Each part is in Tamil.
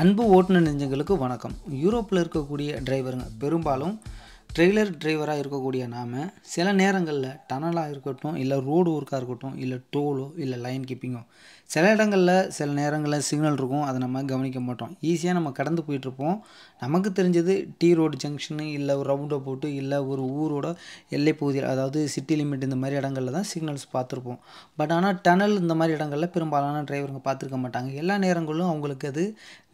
அன்பு ஓட்டுநர் நெஞ்சங்களுக்கு வணக்கம் யூரோப்பில் இருக்கக்கூடிய டிரைவருங்க பெரும்பாலும் ட்ரெய்லர் டிரைவராக இருக்கக்கூடிய நாம் சில நேரங்களில் டனலாக இருக்கட்டும் இல்லை ரோடு ஒர்க்காக இருக்கட்டும் இல்லை டோலோ இல்லை லைன் கீப்பிங்கோ சில இடங்களில் சில நேரங்களில் சிக்னல் இருக்கும் அதை நம்ம கவனிக்க மாட்டோம் ஈஸியாக நம்ம கடந்து போயிட்டுருப்போம் நமக்கு தெரிஞ்சது டி ரோடு ஜங்ஷனு இல்லை ஒரு ரவுண்டை போட்டு இல்லை ஒரு ஊரோட எல்லை பகுதியில் அதாவது சிட்டி லிமிட் இந்த மாதிரி இடங்களில் தான் சிக்னல்ஸ் பார்த்துருப்போம் பட் ஆனால் டனல் இந்த மாதிரி இடங்களில் பெரும்பாலான டிரைவருங்க பார்த்துருக்க மாட்டாங்க எல்லா நேரங்களும் அவங்களுக்கு அது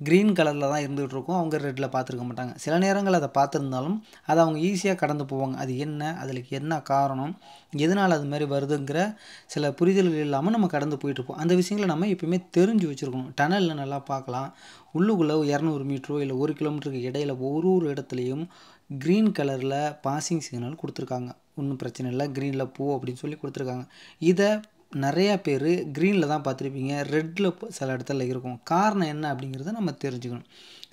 க்ரீன் கலரில் தான் இருந்துகிட்டு இருக்கும் அவங்க ரெட்டில் பார்த்துருக்க மாட்டாங்க சில நேரங்கள் அதை பார்த்துருந்தாலும் அதை அவங்க ஈஸியாக கடந்து போவாங்க அது என்ன அதுக்கு என்ன காரணம் எதனால் அது மாதிரி வருதுங்கிற சில புரிதல்கள் இல்லாமல் நம்ம கடந்து போயிட்டுருப்போம் அந்த விஷயங்கள நம்ம எப்பயுமே தெரிஞ்சு வச்சுருக்கணும் டனலில் நல்லா பார்க்கலாம் உள்ளுக்குள்ளே இரநூறு மீட்டரோ இல்லை ஒரு கிலோமீட்டருக்கு இடையில் ஒரு ஒரு இடத்துலையும் க்ரீன் கலரில் பாசிங் சிக்னல் கொடுத்துருக்காங்க ஒன்றும் பிரச்சனை இல்லை க்ரீனில் போ அப்படின்னு சொல்லி கொடுத்துருக்காங்க இதை நிறையா பேர் க்ரீனில் தான் பார்த்துருப்பீங்க ரெட்டில் சில இடத்துல இருக்கும் காரணம் என்ன அப்படிங்கிறத நம்ம தெரிஞ்சுக்கணும்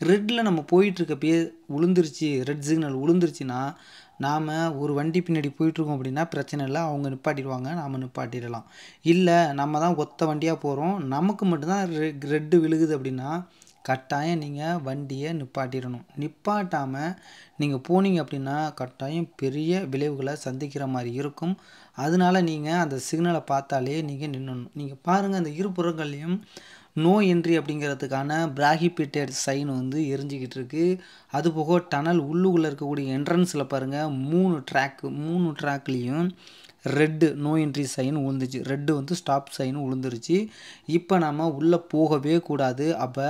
ரெட்டில் நம்ம போயிட்டுருக்கப்பயே உளுந்துருச்சு ரெட் சிக்னல் உளுந்துருச்சுன்னா நாம் ஒரு வண்டி பின்னாடி போயிட்டுருக்கோம் அப்படின்னா பிரச்சனை இல்லை அவங்க நிப்பாட்டிடுவாங்க நாம் நிப்பாட்டிடலாம் இல்லை நம்ம தான் ஒத்த வண்டியாக போகிறோம் நமக்கு மட்டும்தான் ரெ ரெட்டு விழுகுது அப்படின்னா கட்டாயம் நீங்கள் வண்டியை நிப்பாட்டிடணும் நிப்பாட்டாமல் நீங்கள் போனீங்க அப்படின்னா கட்டாயம் பெரிய விளைவுகளை சந்திக்கிற மாதிரி இருக்கும் அதனால் நீங்கள் அந்த சிக்னலை பார்த்தாலே நீங்கள் நின்றுணும் நீங்கள் பாருங்கள் அந்த இருபுறங்கள்லேயும் நோ என்ட்ரி அப்படிங்கிறதுக்கான பிராகிபிட்டட் சைன் வந்து எரிஞ்சிக்கிட்டு இருக்குது அதுபோக டனல் உள்ளுக்குள்ளே இருக்கக்கூடிய என்ட்ரன்ஸில் பாருங்கள் மூணு ட்ராக் மூணு ட்ராக்லேயும் ரெட்டு நோ என்ட்ரி சைன் விழுந்துச்சு ரெட்டு வந்து ஸ்டாப் சைன் விழுந்துருச்சு இப்போ நாம் உள்ளே போகவே கூடாது அப்போ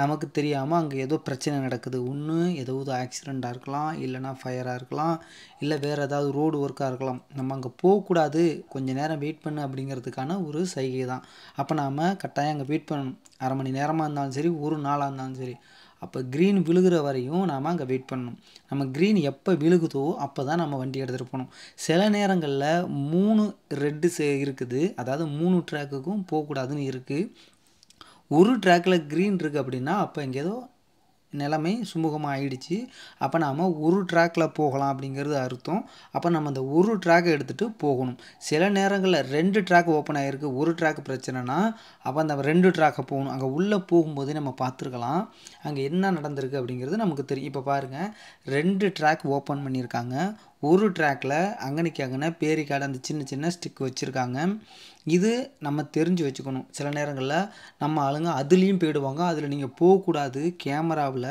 நமக்கு தெரியாமல் அங்கே ஏதோ பிரச்சனை நடக்குது ஒன்று ஏதாவது ஆக்சிடெண்ட்டாக இருக்கலாம் இல்லைனா ஃபயராக இருக்கலாம் இல்லை வேறு ஏதாவது ரோடு ஒர்க்காக இருக்கலாம் நம்ம அங்கே போகக்கூடாது கொஞ்சம் நேரம் வெயிட் பண்ணு அப்படிங்கிறதுக்கான ஒரு சைகை தான் அப்போ நாம் கட்டாயம் அங்கே வெயிட் பண்ணணும் அரை மணி நேரமாக இருந்தாலும் சரி ஒரு நாளாக இருந்தாலும் சரி அப்போ க்ரீன் விழுகிற வரையும் நாம் அங்கே வெயிட் பண்ணணும் நம்ம க்ரீன் எப்போ விழுகுதோ அப்போ தான் நம்ம வண்டி எடுத்துகிட்டு போகணும் சில நேரங்களில் மூணு ரெட்டு இருக்குது அதாவது மூணு ட்ராக்குக்கும் போகக்கூடாதுன்னு இருக்குது ஒரு ட்ராக்கில் க்ரீன் இருக்குது அப்படின்னா அப்போ எங்கேயோ நிலைமை சுமூகமாக ஆயிடுச்சு அப்போ நாம் ஒரு ட்ராக்கில் போகலாம் அப்படிங்கிறது அர்த்தம் அப்போ நம்ம அந்த ஒரு ட்ராக்கை எடுத்துகிட்டு போகணும் சில நேரங்களில் ரெண்டு ட்ராக் ஓப்பன் ஆகிருக்கு ஒரு ட்ராக் பிரச்சனைனா அப்போ அந்த ரெண்டு ட்ராக்கை போகணும் அங்கே உள்ளே போகும்போதே நம்ம பார்த்துருக்கலாம் அங்கே என்ன நடந்திருக்கு அப்படிங்கிறது நமக்கு தெரியும் இப்போ பாருங்கள் ரெண்டு ட்ராக் ஓப்பன் பண்ணியிருக்காங்க ஒரு ட்ராக்கில் அங்கனைக்கு அங்கனை பேரிக்காடு அந்த சின்ன சின்ன ஸ்டிக் வச்சுருக்காங்க இது நம்ம தெரிஞ்சு வச்சுக்கணும் சில நேரங்களில் நம்ம ஆளுங்க அதுலேயும் போயிடுவாங்க அதில் நீங்கள் போகக்கூடாது கேமராவில்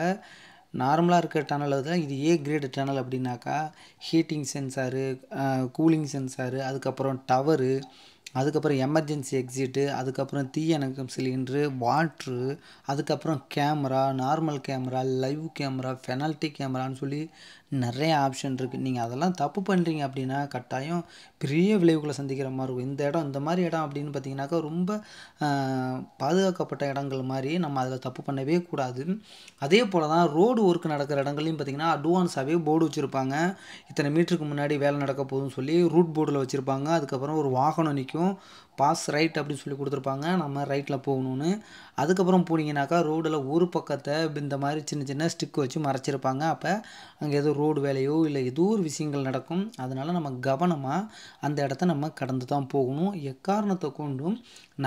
நார்மலாக இருக்கிற டனலில் தான் இது ஏ கிரேடு டனல் அப்படின்னாக்கா ஹீட்டிங் சென்சாரு கூலிங் சென்சாரு அதுக்கப்புறம் டவரு அதுக்கப்புறம் எமர்ஜென்சி எக்ஸிட்டு அதுக்கப்புறம் தீயணக்கம் சிலிண்ட்ரு வாட்ரு அதுக்கப்புறம் camera normal camera live camera penalty கேமரான்னு சொல்லி நிறைய ஆப்ஷன் இருக்குது நீங்கள் அதெல்லாம் தப்பு பண்ணுறீங்க அப்படின்னா கட்டாயம் பெரிய விளைவுகளை சந்திக்கிற மாதிரி இருக்கும் இந்த இடம் இந்த மாதிரி இடம் அப்படின்னு பார்த்தீங்கன்னாக்கா ரொம்ப பாதுகாக்கப்பட்ட இடங்கள் மாதிரி நம்ம அதில் தப்பு பண்ணவே கூடாது அதே போல் தான் ரோடு ஒர்க் நடக்கிற இடங்கள்லையும் பார்த்திங்கன்னா அட்வான்ஸாகவே போர்டு வச்சுருப்பாங்க இத்தனை மீட்டருக்கு முன்னாடி வேலை நடக்க போகுதுன்னு சொல்லி ரூட் போர்டில் வச்சுருப்பாங்க அதுக்கப்புறம் ஒரு வாகனம் நிற்கும் பாஸ் ரைட் அப்படின்னு சொல்லி கொடுத்துருப்பாங்க நம்ம ரைட்டில் போகணும்னு அதுக்கப்புறம் போனீங்கன்னாக்கா ரோடில் ஒரு பக்கத்தை இந்த மாதிரி சின்ன சின்ன ஸ்டிக் வச்சு மறைச்சிருப்பாங்க அப்போ அங்கே எதுவும் ரோடு வேலையோ இல்லை ஏதோ ஒரு விஷயங்கள் நடக்கும் அதனால் நம்ம கவனமாக அந்த இடத்த நம்ம கடந்து தான் போகணும் எக்காரணத்தை கொண்டும்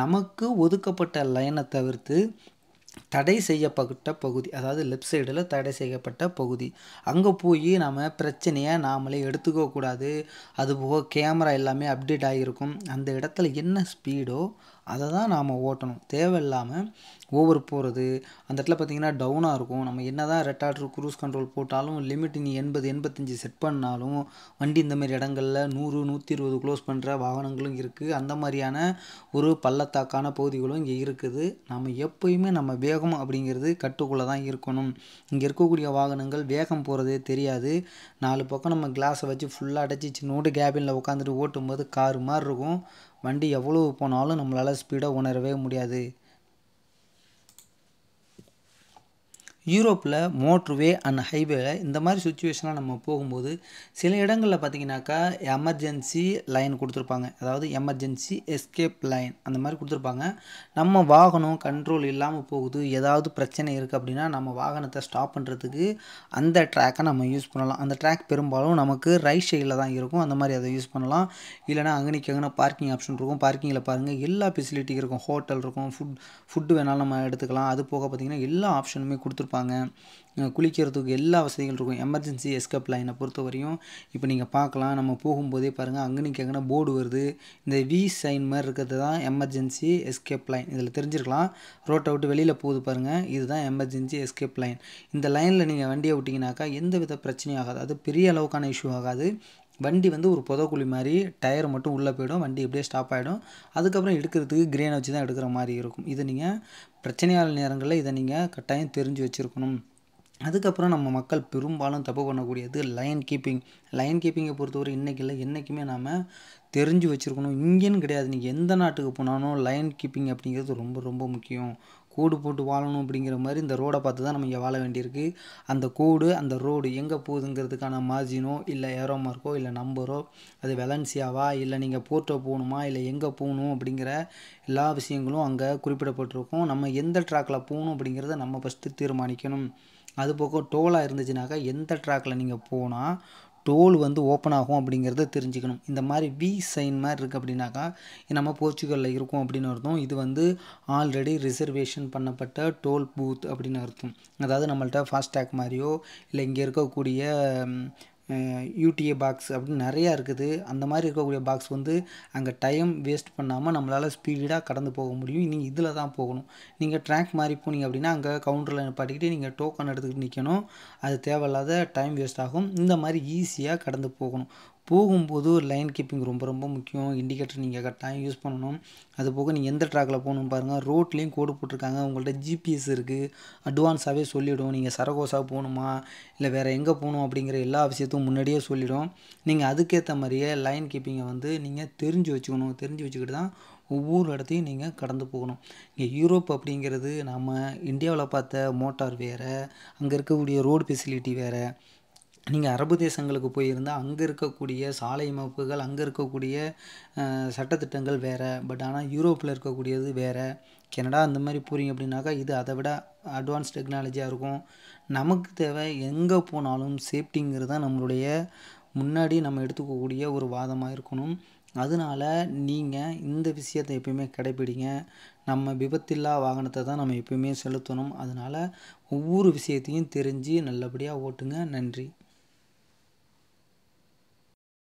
நமக்கு ஒதுக்கப்பட்ட லைனை தவிர்த்து தடை செய்யப்பட்ட பகுதி அதாவது லெஃப்ட் சைடில் தடை செய்யப்பட்ட பகுதி அங்கே போய் நாம் பிரச்சனையை நாமளே எடுத்துக்கக்கூடாது அதுபோக கேமரா எல்லாமே அப்டேட் ஆகியிருக்கும் அந்த இடத்துல என்ன ஸ்பீடோ அதை தான் நாம் ஓட்டணும் தேவையில்லாமல் ஓவர் போகிறது அந்த இடத்துல பார்த்திங்கன்னா டவுனாக இருக்கும் நம்ம என்ன தான் ரெட்டாட்ரு க்ரூஸ் கண்ட்ரோல் போட்டாலும் லிமிட் நீ எண்பது எண்பத்தஞ்சு செட் பண்ணாலும் வண்டி இந்தமாரி இடங்களில் நூறு நூற்றி இருபது க்ளோஸ் பண்ணுற வாகனங்களும் இருக்குது அந்த மாதிரியான ஒரு பள்ளத்தாக்கான பகுதிகளும் இங்கே இருக்குது நம்ம எப்போயுமே நம்ம வேகம் அப்படிங்கிறது கட்டுக்குள்ளே தான் இருக்கணும் இங்கே இருக்கக்கூடிய வாகனங்கள் வேகம் போகிறதே தெரியாது நாலு பக்கம் நம்ம கிளாஸை வச்சு ஃபுல்லாக அடைச்சி சின்னோடு கேபினில் உட்காந்துட்டு ஓட்டும் போது காரு மாதிரி இருக்கும் வண்டி எவ்வளோ போனாலும் நம்மளால் ஸ்பீடாக உணரவே முடியாது யூரோப்பில் மோட்ருவே அண்ட் ஹைவேல இந்த மாதிரி சுச்சுவேஷனாக நம்ம போகும்போது சில இடங்களில் பார்த்தீங்கன்னாக்கா எமர்ஜென்சி லைன் கொடுத்துருப்பாங்க அதாவது எமர்ஜென்சி எஸ்கேப் லைன் அந்த மாதிரி கொடுத்துருப்பாங்க நம்ம வாகனம் கண்ட்ரோல் இல்லாமல் போகுது ஏதாவது பிரச்சனை இருக்குது அப்படின்னா நம்ம வாகனத்தை ஸ்டாப் பண்ணுறதுக்கு அந்த ட்ராக்கை நம்ம யூஸ் பண்ணலாம் அந்த ட்ராக் பெரும்பாலும் நமக்கு ரைட் சைடில் தான் இருக்கும் அந்த மாதிரி அதை யூஸ் பண்ணலாம் இல்லைனா அங்கனைக்கு அங்கே பார்க்கிங் ஆப்ஷன் இருக்கும் பார்க்கிங்கில் பாருங்கள் எல்லா ஃபெசிலிட்டி இருக்கும் ஹோட்டல் இருக்கும் ஃபுட் ஃபுட்டு வேணாலும் நம்ம எடுத்துக்கலாம் அது போக பார்த்திங்கன்னா எல்லா ஆப்ஷனுமே கொடுத்துருப்பாங்க இருப்பாங்க குளிக்கிறதுக்கு எல்லா வசதிகள் இருக்கும் எமர்ஜென்சி எஸ்கப் லைனை பொறுத்த வரையும் இப்போ நீங்கள் பார்க்கலாம் நம்ம போகும்போதே பாருங்கள் நீங்கள் எங்கன்னா போர்டு வருது இந்த வி சைன் மாதிரி இருக்கிறது தான் எமர்ஜென்சி எஸ்கேப் லைன் இதில் தெரிஞ்சிருக்கலாம் ரோட்டை விட்டு வெளியில் போகுது பாருங்கள் இதுதான் எமர்ஜென்சி எஸ்கேப் லைன் இந்த லைனில் நீங்கள் வண்டியை விட்டிங்கனாக்கா எந்த வித பிரச்சனையும் ஆகாது அது பெரிய அளவுக்கான இஷ்யூ ஆகாது வண்டி வந்து ஒரு புதக்குழி மாதிரி டயர் மட்டும் உள்ளே போயிடும் வண்டி எப்படியே ஸ்டாப் ஆகிடும் அதுக்கப்புறம் எடுக்கிறதுக்கு கிரேனை வச்சு தான் எடுக்கிற மாதிரி இருக்கும் இதை நீங்கள் பிரச்சனையான நேரங்களில் இதை நீங்கள் கட்டாயம் தெரிஞ்சு வச்சுருக்கணும் அதுக்கப்புறம் நம்ம மக்கள் பெரும்பாலும் தப்பு பண்ணக்கூடியது லைன் கீப்பிங் லைன் கீப்பிங்கை பொறுத்தவரை இன்றைக்கி இல்லை என்றைக்குமே நாம் தெரிஞ்சு வச்சுருக்கணும் இங்கேன்னு கிடையாது நீங்கள் எந்த நாட்டுக்கு போனாலும் லைன் கீப்பிங் அப்படிங்கிறது ரொம்ப ரொம்ப முக்கியம் கூடு போட்டு வாழணும் அப்படிங்கிற மாதிரி இந்த ரோடை பார்த்து தான் நம்ம இங்கே வாழ வேண்டியிருக்கு அந்த கூடு அந்த ரோடு எங்கே போகுதுங்கிறதுக்கான மார்ஜினோ இல்லை ஏரோ மார்க்கோ இல்லை நம்பரோ அது வெலன்சியாவா இல்லை நீங்கள் போர்ட்டோ போகணுமா இல்லை எங்கே போகணும் அப்படிங்கிற எல்லா விஷயங்களும் அங்கே குறிப்பிடப்பட்டிருக்கும் நம்ம எந்த ட்ராக்கில் போகணும் அப்படிங்கிறத நம்ம ஃபஸ்ட்டு தீர்மானிக்கணும் அதுபோக டோலாக இருந்துச்சுனாக்கா எந்த ட்ராக்கில் நீங்கள் போனால் டோல் வந்து ஓப்பன் ஆகும் அப்படிங்கிறத தெரிஞ்சுக்கணும் இந்த மாதிரி வி சைன் மாதிரி இருக்குது அப்படின்னாக்கா நம்ம போர்ச்சுகலில் இருக்கோம் அப்படின்னு அர்த்தம் இது வந்து ஆல்ரெடி ரிசர்வேஷன் பண்ணப்பட்ட டோல் பூத் அப்படின்னு அர்த்தம் அதாவது நம்மள்ட்ட ஃபாஸ்டேக் மாதிரியோ இல்லை இங்கே இருக்கக்கூடிய யூடிஏ பாக்ஸ் அப்படின்னு நிறையா இருக்குது அந்த மாதிரி இருக்கக்கூடிய பாக்ஸ் வந்து அங்கே டைம் வேஸ்ட் பண்ணாமல் நம்மளால் ஸ்பீடாக கடந்து போக முடியும் நீங்கள் இதில் தான் போகணும் நீங்கள் ட்ராக் மாதிரி போனீங்க அப்படின்னா அங்கே கவுண்டரில் நிப்பாட்டிக்கிட்டு நீங்கள் டோக்கன் எடுத்துக்கிட்டு நிற்கணும் அது தேவையில்லாத டைம் வேஸ்ட் ஆகும் இந்த மாதிரி ஈஸியாக கடந்து போகணும் போகும்போது ஒரு லைன் கீப்பிங் ரொம்ப ரொம்ப முக்கியம் இண்டிகேட்டர் நீங்கள் கரெக்டாக யூஸ் பண்ணணும் அது போக நீங்கள் எந்த ட்ராக்கில் போகணுன்னு பாருங்கள் ரோட்லேயும் கோடு போட்டிருக்காங்க உங்கள்கிட்ட ஜிபிஎஸ் இருக்குது அட்வான்ஸாகவே சொல்லிவிடும் நீங்கள் சரகோசா போகணுமா இல்லை வேறு எங்கே போகணும் அப்படிங்கிற எல்லா விஷயத்தையும் முன்னாடியே சொல்லிவிடும் நீங்கள் அதுக்கேற்ற மாதிரியே லைன் கீப்பிங்கை வந்து நீங்கள் தெரிஞ்சு வச்சுக்கணும் தெரிஞ்சு வச்சுக்கிட்டு தான் ஒவ்வொரு இடத்தையும் நீங்கள் கடந்து போகணும் இங்கே யூரோப் அப்படிங்கிறது நம்ம இந்தியாவில் பார்த்த மோட்டார் வேறு அங்கே இருக்கக்கூடிய ரோடு ஃபெசிலிட்டி வேறு நீங்கள் அரபு தேசங்களுக்கு போயிருந்தால் அங்கே இருக்கக்கூடிய சாலை அமைப்புகள் அங்கே இருக்கக்கூடிய சட்டத்திட்டங்கள் வேறு பட் ஆனால் யூரோப்பில் இருக்கக்கூடியது வேறு கனடா அந்த மாதிரி போகிறீங்க அப்படின்னாக்கா இது அதை விட அட்வான்ஸ் டெக்னாலஜியாக இருக்கும் நமக்கு தேவை எங்கே போனாலும் சேஃப்டிங்கிறது தான் நம்மளுடைய முன்னாடி நம்ம எடுத்துக்கக்கூடிய ஒரு வாதமாக இருக்கணும் அதனால் நீங்கள் இந்த விஷயத்தை எப்பயுமே கடைப்பிடிங்க நம்ம விபத்தில்லா வாகனத்தை தான் நம்ம எப்பயுமே செலுத்தணும் அதனால் ஒவ்வொரு விஷயத்தையும் தெரிஞ்சு நல்லபடியாக ஓட்டுங்க நன்றி